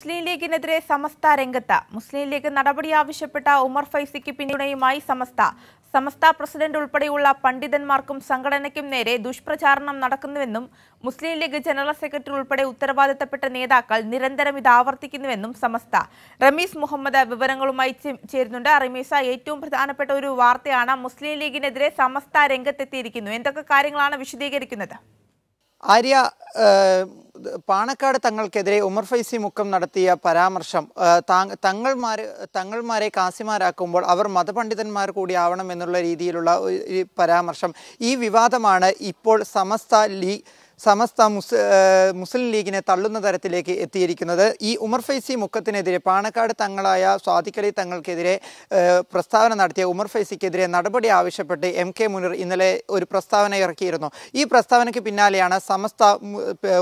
മുസ്ലിം ലീഗിനെതിരെ സമസ്ത രംഗത്ത് മുസ്ലിം ലീഗ് നടപടി ആവശ്യപ്പെട്ട ഉമർ ഫൈസിക്ക് പിന്തുണയുമായി സമസ്ത സമസ്ത പ്രസിഡന്റ് ഉൾപ്പെടെയുള്ള പണ്ഡിതന്മാർക്കും സംഘടനയ്ക്കും നേരെ ദുഷ്പ്രചാരണം നടക്കുന്നുവെന്നും മുസ്ലിം ലീഗ് ജനറൽ സെക്രട്ടറി ഉൾപ്പെടെ ഉത്തരവാദിത്തപ്പെട്ട നേതാക്കൾ നിരന്തരം ഇത് ആവർത്തിക്കുന്നുവെന്നും സമസ്ത റമീസ് മുഹമ്മദ് വിവരങ്ങളുമായി ചേരുന്നുണ്ട് റമീസ ഏറ്റവും പ്രധാനപ്പെട്ട ഒരു വാർത്തയാണ് മുസ്ലിം ലീഗിനെതിരെ സമസ്ത രംഗത്തെത്തിയിരിക്കുന്നു എന്തൊക്കെ കാര്യങ്ങളാണ് വിശദീകരിക്കുന്നത് ആര്യ പാണക്കാട് തങ്ങൾക്കെതിരെ ഉമർ ഫൈസി മുക്കം നടത്തിയ പരാമർശം തങ്ങൾമാർ തങ്ങൾമാരെ കാസിമാരാക്കുമ്പോൾ അവർ മതപണ്ഡിതന്മാർ കൂടി ആവണം എന്നുള്ള രീതിയിലുള്ള പരാമർശം ഈ വിവാദമാണ് ഇപ്പോൾ സമസ്ത ലീഗ് സമസ്ത മുസ്ലിം ലീഗിനെ തള്ളുന്ന തരത്തിലേക്ക് എത്തിയിരിക്കുന്നത് ഈ ഉമർ ഫൈസി മുക്കത്തിനെതിരെ പാണക്കാട് തങ്ങളായ സ്വാതിക്കലി തങ്ങൾക്കെതിരെ പ്രസ്താവന നടത്തിയ ഉമർ ഫൈസിക്കെതിരെ നടപടി ആവശ്യപ്പെട്ട് എം കെ മുനിർ ഇന്നലെ ഒരു പ്രസ്താവന ഇറക്കിയിരുന്നു ഈ പ്രസ്താവനയ്ക്ക് പിന്നാലെയാണ് സമസ്ത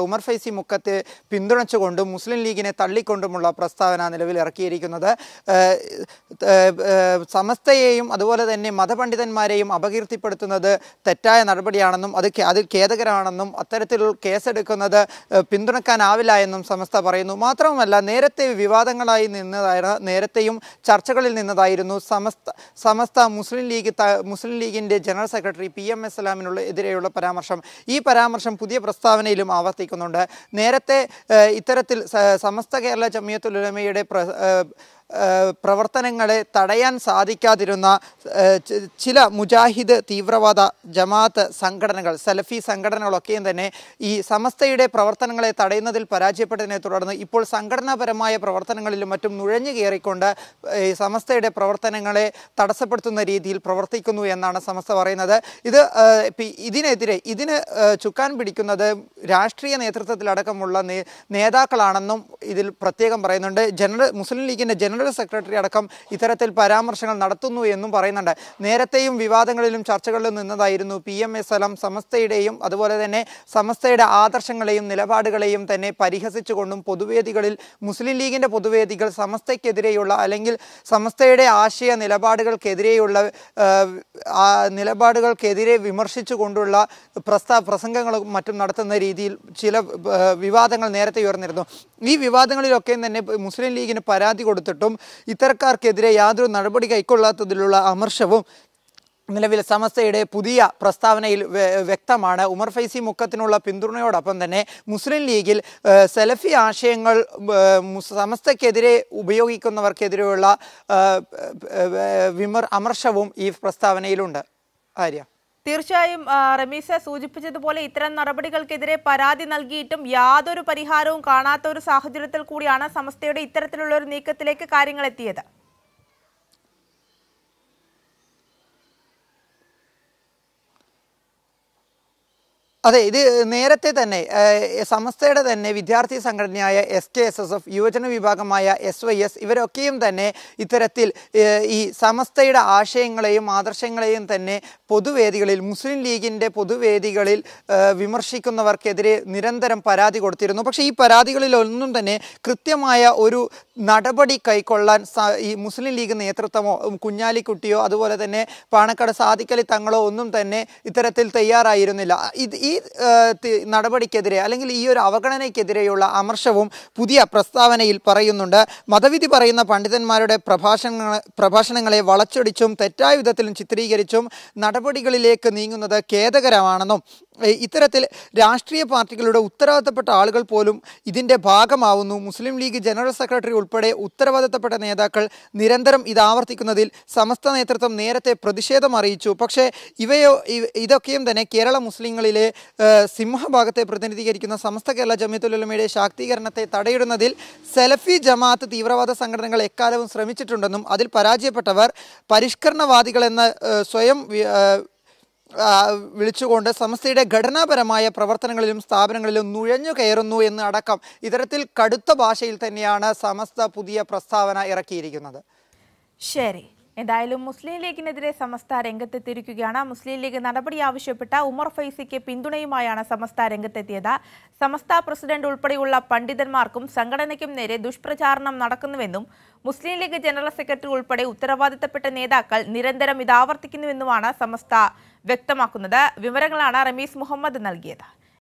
ഉമർ ഫൈസി മുക്കത്തെ പിന്തുണച്ചുകൊണ്ടും മുസ്ലിം ലീഗിനെ തള്ളിക്കൊണ്ടുമുള്ള പ്രസ്താവന നിലവിൽ ഇറക്കിയിരിക്കുന്നത് സമസ്തയെയും അതുപോലെ തന്നെ മതപണ്ഡിതന്മാരെയും അപകീർത്തിപ്പെടുത്തുന്നത് തെറ്റായ നടപടിയാണെന്നും അത് അത് ഖേദകരമാണെന്നും അത്തരം തരത്തിൽ കേസെടുക്കുന്നത് പിന്തുണക്കാനാവില്ല എന്നും സമസ്ത പറയുന്നു മാത്രവുമല്ല നേരത്തെ വിവാദങ്ങളായി നിന്നതായ നേരത്തെയും ചർച്ചകളിൽ നിന്നതായിരുന്നു സമസ്ത സമസ്ത മുസ്ലിം ലീഗ് മുസ്ലിം ലീഗിൻ്റെ general secretary P M S സലാമിനുള്ള എതിരെയുള്ള പരാമർശം ഈ പരാമർശം പുതിയ പ്രസ്താവനയിലും ആവർത്തിക്കുന്നുണ്ട് നേരത്തെ ഇത്തരത്തിൽ സമസ്ത കേരള ജമിയത്തുലമയുടെ പ്ര പ്രവർത്തനങ്ങളെ തടയാൻ സാധിക്കാതിരുന്ന ചില മുജാഹിദ് തീവ്രവാദ ജമാഅത്ത് സംഘടനകൾ സലഫി സംഘടനകളൊക്കെയും തന്നെ ഈ സമസ്തയുടെ പ്രവർത്തനങ്ങളെ തടയുന്നതിൽ പരാജയപ്പെട്ടതിനെ തുടർന്ന് ഇപ്പോൾ സംഘടനാപരമായ പ്രവർത്തനങ്ങളിലും മറ്റും നുഴഞ്ഞു കയറിക്കൊണ്ട് ഈ സമസ്തയുടെ പ്രവർത്തനങ്ങളെ തടസ്സപ്പെടുത്തുന്ന രീതിയിൽ പ്രവർത്തിക്കുന്നു എന്നാണ് സമസ്ത പറയുന്നത് ഇത് ഇതിനെതിരെ ഇതിന് ചുക്കാൻ പിടിക്കുന്നത് രാഷ്ട്രീയ നേതൃത്വത്തിലടക്കമുള്ള നേതാക്കളാണെന്നും ഇതിൽ പ്രത്യേകം പറയുന്നുണ്ട് ജനറൽ മുസ്ലിം ലീഗിൻ്റെ ജനറൽ ജനറൽ സെക്രട്ടറി അടക്കം ഇത്തരത്തിൽ പരാമർശങ്ങൾ നടത്തുന്നു എന്നും പറയുന്നുണ്ട് നേരത്തെയും വിവാദങ്ങളിലും ചർച്ചകളിലും നിന്നതായിരുന്നു പി എം എസ് സ്ഥലം സമസ്തയുടെയും അതുപോലെ തന്നെ സമസ്തയുടെ ആദർശങ്ങളെയും നിലപാടുകളെയും തന്നെ പരിഹസിച്ചുകൊണ്ടും പൊതുവേദികളിൽ മുസ്ലിം ലീഗിൻ്റെ പൊതുവേദികൾ സമസ്തയ്ക്കെതിരെയുള്ള അല്ലെങ്കിൽ സമസ്തയുടെ ആശയ നിലപാടുകൾക്കെതിരെയുള്ള നിലപാടുകൾക്കെതിരെ വിമർശിച്ചു കൊണ്ടുള്ള പ്രസ്താവ പ്രസംഗങ്ങളും മറ്റും നടത്തുന്ന രീതിയിൽ ചില വിവാദങ്ങൾ നേരത്തെ ഉയർന്നിരുന്നു ഈ വിവാദങ്ങളിലൊക്കെ തന്നെ മുസ്ലിം ലീഗിന് പരാതി കൊടുത്തിട്ടും ഇത്തരക്കാർക്കെതിരെ യാതൊരു നടപടി കൈക്കൊള്ളാത്തതിലുള്ള അമർഷവും നിലവിൽ സമസ്തയുടെ പുതിയ പ്രസ്താവനയിൽ വ്യക്തമാണ് ഉമർ ഫൈസി മുക്കത്തിനുള്ള പിന്തുണയോടൊപ്പം തന്നെ മുസ്ലിം ലീഗിൽ സെലഫി ആശയങ്ങൾ സമസ്തക്കെതിരെ ഉപയോഗിക്കുന്നവർക്കെതിരെയുള്ള വിമർ അമർഷവും ഈ പ്രസ്താവനയിലുണ്ട് ആര്യ തീർച്ചയായും റമീസ സൂചിപ്പിച്ചതുപോലെ ഇത്തരം നടപടികൾക്കെതിരെ പരാതി നൽകിയിട്ടും യാതൊരു പരിഹാരവും കാണാത്ത ഒരു സാഹചര്യത്തിൽ കൂടിയാണ് സമസ്തയുടെ ഇത്തരത്തിലുള്ള ഒരു നീക്കത്തിലേക്ക് കാര്യങ്ങൾ എത്തിയത് അതെ ഇത് നേരത്തെ തന്നെ സമസ്തയുടെ തന്നെ വിദ്യാർത്ഥി സംഘടനയായ S K S S F യുവജന വിഭാഗമായ എസ് വൈ എസ് ഇവരൊക്കെയും തന്നെ ഇത്തരത്തിൽ ഈ സമസ്തയുടെ ആശയങ്ങളെയും ആദർശങ്ങളെയും തന്നെ പൊതുവേദികളിൽ മുസ്ലിം ലീഗിൻ്റെ പൊതുവേദികളിൽ വിമർശിക്കുന്നവർക്കെതിരെ നിരന്തരം പരാതി കൊടുത്തിരുന്നു പക്ഷേ ഈ പരാതികളിലൊന്നും തന്നെ കൃത്യമായ ഒരു നടപടി കൈക്കൊള്ളാൻ ഈ മുസ്ലിം ലീഗ് നേതൃത്വമോ കുഞ്ഞാലിക്കുട്ടിയോ അതുപോലെ തന്നെ പാണക്കാട് സാദിക്കലി തങ്ങളോ ഒന്നും തന്നെ ഇത്തരത്തിൽ തയ്യാറായിരുന്നില്ല ഇത് ഈ നടപടിക്കെതിരെ അല്ലെങ്കിൽ ഈ ഒരു അവഗണനയ്ക്കെതിരെയുള്ള അമർഷവും പുതിയ പ്രസ്താവനയിൽ പറയുന്നുണ്ട് മതവിധി പറയുന്ന പണ്ഡിതന്മാരുടെ പ്രഭാഷണ പ്രഭാഷണങ്ങളെ വളച്ചൊടിച്ചും തെറ്റായ വിധത്തിലും ചിത്രീകരിച്ചും നട നടപടികളിലേക്ക് നീങ്ങുന്നത് ഖേദകരമാണെന്നും ഇത്തരത്തിൽ രാഷ്ട്രീയ പാർട്ടികളുടെ ഉത്തരവാദിത്തപ്പെട്ട ആളുകൾ പോലും ഇതിൻ്റെ ഭാഗമാവുന്നു മുസ്ലിം ലീഗ് ജനറൽ സെക്രട്ടറി ഉൾപ്പെടെ ഉത്തരവാദിത്തപ്പെട്ട നേതാക്കൾ നിരന്തരം ഇത് ആവർത്തിക്കുന്നതിൽ സമസ്ത നേതൃത്വം നേരത്തെ പ്രതിഷേധം അറിയിച്ചു പക്ഷേ ഇവയോ ഇതൊക്കെയും തന്നെ കേരള മുസ്ലിങ്ങളിലെ സിംഹഭാഗത്തെ പ്രതിനിധീകരിക്കുന്ന സമസ്ത കേരള ഉലമയുടെ ശാക്തീകരണത്തെ തടയിടുന്നതിൽ സെലഫി ജമാഅത്ത് തീവ്രവാദ സംഘടനകൾ എക്കാലവും ശ്രമിച്ചിട്ടുണ്ടെന്നും അതിൽ പരാജയപ്പെട്ടവർ പരിഷ്കരണവാദികളെന്ന് സ്വയം വിളിച്ചുകൊണ്ട് സംസ്ഥയുടെ ഘടനാപരമായ പ്രവർത്തനങ്ങളിലും സ്ഥാപനങ്ങളിലും നുഴഞ്ഞു കയറുന്നു എന്ന് അടക്കം ഇത്തരത്തിൽ കടുത്ത ഭാഷയിൽ തന്നെയാണ് സമസ്ത പുതിയ പ്രസ്താവന ഇറക്കിയിരിക്കുന്നത് ശരി എന്തായാലും മുസ്ലിം ലീഗിനെതിരെ സമസ്ത രംഗത്തെത്തിയിരിക്കുകയാണ് മുസ്ലിം ലീഗ് നടപടി ആവശ്യപ്പെട്ട ഉമർ ഫൈസിക്ക് പിന്തുണയുമായാണ് സമസ്ത രംഗത്തെത്തിയത് സമസ്ത പ്രസിഡന്റ് ഉൾപ്പെടെയുള്ള പണ്ഡിതന്മാർക്കും സംഘടനയ്ക്കും നേരെ ദുഷ്പ്രചാരണം നടക്കുന്നുവെന്നും മുസ്ലിം ലീഗ് ജനറൽ സെക്രട്ടറി ഉൾപ്പെടെ ഉത്തരവാദിത്തപ്പെട്ട നേതാക്കൾ നിരന്തരം ഇത് ആവർത്തിക്കുന്നുവെന്നുമാണ് സമസ്ത വ്യക്തമാക്കുന്നത് വിവരങ്ങളാണ് റമീസ് മുഹമ്മദ് നൽകിയത്